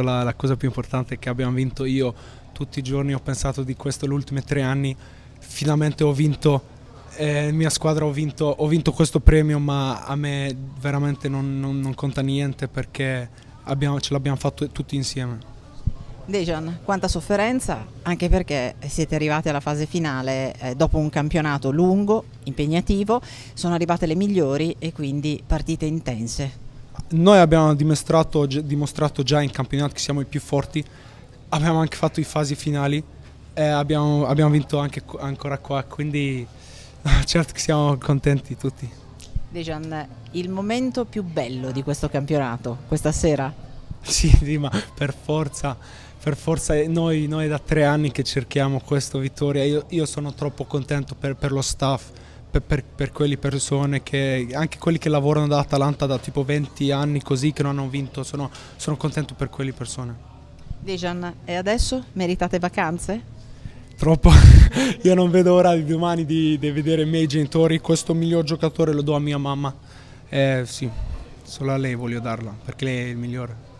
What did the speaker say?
La, la, cosa più importante è che abbiamo vinto io tutti i giorni ho pensato di questo gli ultimi tre anni finalmente ho vinto eh, mia squadra ho vinto, ho vinto, questo premio ma a me veramente non, non, non conta niente perché abbiamo, ce l'abbiamo fatto tutti insieme Dejan, quanta sofferenza, anche perché siete arrivati alla fase finale eh, dopo un campionato lungo, impegnativo, sono arrivate le migliori e quindi partite intense noi abbiamo dimostrato, dimostrato, già in campionato che siamo i più forti, abbiamo anche fatto i fasi finali e abbiamo, abbiamo vinto anche ancora qua, quindi certo che siamo contenti tutti. Dejan, il momento più bello di questo campionato, questa sera? Sì, sì ma per forza, per forza eh, noi, noi, da tre anni che cerchiamo questa vittoria, io, io sono troppo contento per, per lo staff, per, per, per quelle persone che anche quelli che lavorano da Atalanta da tipo 20 anni così che non hanno vinto sono, sono contento per quelle persone Dejan e adesso meritate vacanze? Troppo, io non vedo ora di domani di, di, vedere i miei genitori, questo miglior giocatore lo do a mia mamma, eh, sì, solo a lei voglio darla perché lei è il migliore